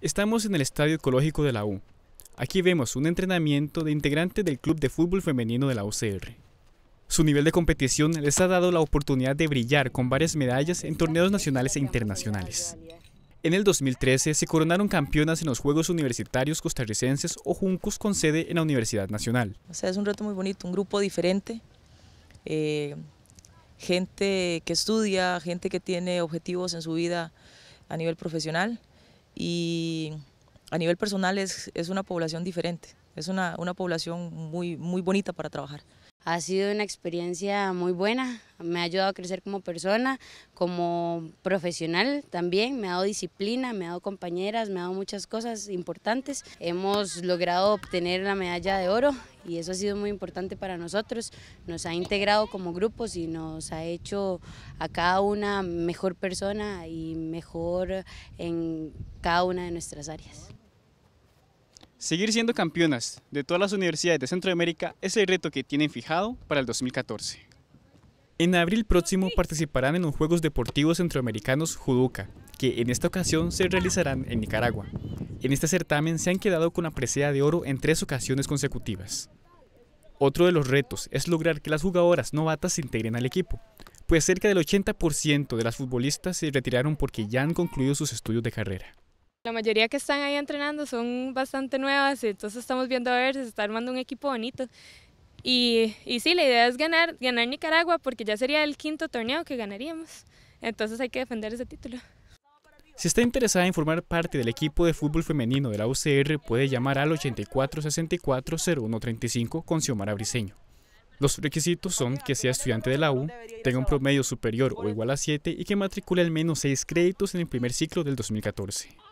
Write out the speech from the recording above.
Estamos en el Estadio Ecológico de la U. Aquí vemos un entrenamiento de integrantes del Club de Fútbol Femenino de la UCR. Su nivel de competición les ha dado la oportunidad de brillar con varias medallas en torneos nacionales e internacionales. En el 2013 se coronaron campeonas en los Juegos Universitarios Costarricenses o Juncos con sede en la Universidad Nacional. O sea, es un reto muy bonito, un grupo diferente, eh, gente que estudia, gente que tiene objetivos en su vida a nivel profesional y a nivel personal es, es una población diferente, es una, una población muy, muy bonita para trabajar ha sido una experiencia muy buena, me ha ayudado a crecer como persona, como profesional también, me ha dado disciplina, me ha dado compañeras, me ha dado muchas cosas importantes. Hemos logrado obtener la medalla de oro y eso ha sido muy importante para nosotros, nos ha integrado como grupos y nos ha hecho a cada una mejor persona y mejor en cada una de nuestras áreas. Seguir siendo campeonas de todas las universidades de Centroamérica es el reto que tienen fijado para el 2014. En abril próximo participarán en los Juegos Deportivos Centroamericanos Juduca, que en esta ocasión se realizarán en Nicaragua. En este certamen se han quedado con la presea de oro en tres ocasiones consecutivas. Otro de los retos es lograr que las jugadoras novatas se integren al equipo, pues cerca del 80% de las futbolistas se retiraron porque ya han concluido sus estudios de carrera. La mayoría que están ahí entrenando son bastante nuevas, entonces estamos viendo a ver si se está armando un equipo bonito. Y, sí, la idea es ganar, ganar Nicaragua porque ya sería el quinto torneo que ganaríamos. Entonces hay que defender ese título. Si está interesada en formar parte del equipo de fútbol femenino de la UCR, puede llamar al 84640135 con Xiomara Briseño. Los requisitos son que sea estudiante de la U, tenga un promedio superior o igual a 7 y que matricule al menos 6 créditos en el primer ciclo del 2014.